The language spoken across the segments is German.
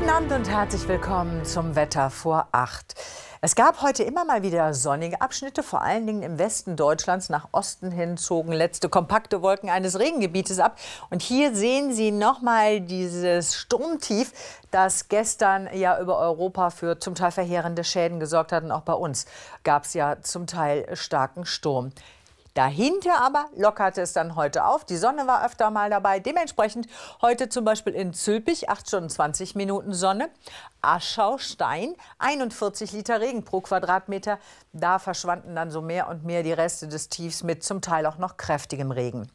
Guten Abend und herzlich willkommen zum Wetter vor acht. Es gab heute immer mal wieder sonnige Abschnitte, vor allen Dingen im Westen Deutschlands. Nach Osten hin zogen letzte kompakte Wolken eines Regengebietes ab. Und hier sehen Sie nochmal dieses Sturmtief, das gestern ja über Europa für zum Teil verheerende Schäden gesorgt hat. Und auch bei uns gab es ja zum Teil starken Sturm. Dahinter aber lockerte es dann heute auf. Die Sonne war öfter mal dabei. Dementsprechend heute zum Beispiel in Zülpich 8 Stunden 20 Minuten Sonne. Aschau, Stein, 41 Liter Regen pro Quadratmeter. Da verschwanden dann so mehr und mehr die Reste des Tiefs mit zum Teil auch noch kräftigem Regen.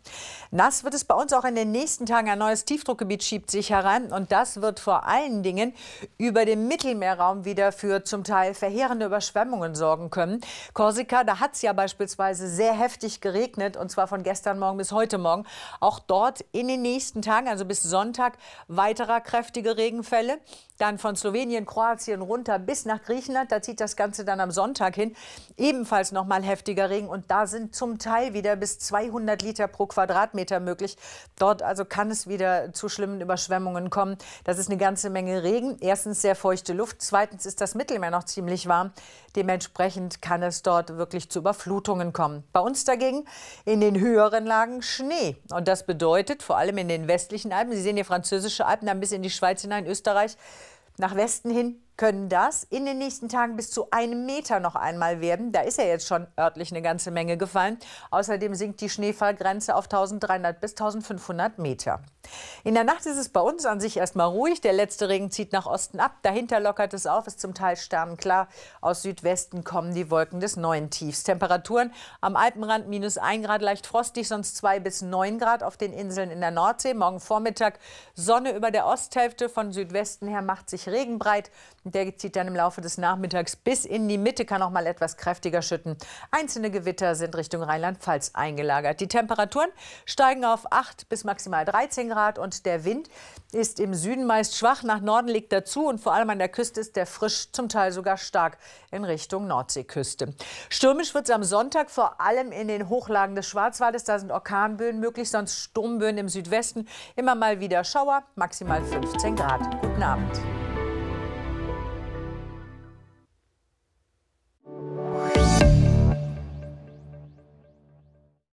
Nass wird es bei uns auch in den nächsten Tagen. Ein neues Tiefdruckgebiet schiebt sich herein und das wird vor allen Dingen über dem Mittelmeerraum wieder für zum Teil verheerende Überschwemmungen sorgen können. Korsika, da hat es ja beispielsweise sehr heftig kräftig geregnet und zwar von gestern Morgen bis heute Morgen. Auch dort in den nächsten Tagen, also bis Sonntag, weiterer kräftige Regenfälle. Dann von Slowenien, Kroatien runter bis nach Griechenland. Da zieht das Ganze dann am Sonntag hin. Ebenfalls nochmal heftiger Regen und da sind zum Teil wieder bis 200 Liter pro Quadratmeter möglich. Dort also kann es wieder zu schlimmen Überschwemmungen kommen. Das ist eine ganze Menge Regen. Erstens sehr feuchte Luft. Zweitens ist das Mittelmeer noch ziemlich warm. Dementsprechend kann es dort wirklich zu Überflutungen kommen. Bei uns dagegen dagegen in den höheren Lagen Schnee. Und das bedeutet vor allem in den westlichen Alpen, Sie sehen hier französische Alpen, dann bis in die Schweiz hinein, Österreich, nach Westen hin können das in den nächsten Tagen bis zu einem Meter noch einmal werden. Da ist ja jetzt schon örtlich eine ganze Menge gefallen. Außerdem sinkt die Schneefallgrenze auf 1300 bis 1500 Meter. In der Nacht ist es bei uns an sich erstmal ruhig. Der letzte Regen zieht nach Osten ab. Dahinter lockert es auf, ist zum Teil sternklar. Aus Südwesten kommen die Wolken des neuen Tiefs. Temperaturen am Alpenrand minus 1 Grad, leicht frostig, sonst 2 bis 9 Grad auf den Inseln in der Nordsee. Morgen Vormittag Sonne über der Osthälfte. Von Südwesten her macht sich Regen breit. Der zieht dann im Laufe des Nachmittags bis in die Mitte, kann auch mal etwas kräftiger schütten. Einzelne Gewitter sind Richtung Rheinland-Pfalz eingelagert. Die Temperaturen steigen auf 8 bis maximal 13 Grad und der Wind ist im Süden meist schwach. Nach Norden liegt er zu und vor allem an der Küste ist der frisch, zum Teil sogar stark in Richtung Nordseeküste. Stürmisch wird es am Sonntag vor allem in den Hochlagen des Schwarzwaldes. Da sind Orkanböen möglich, sonst Sturmböen im Südwesten. Immer mal wieder Schauer, maximal 15 Grad. Guten Abend.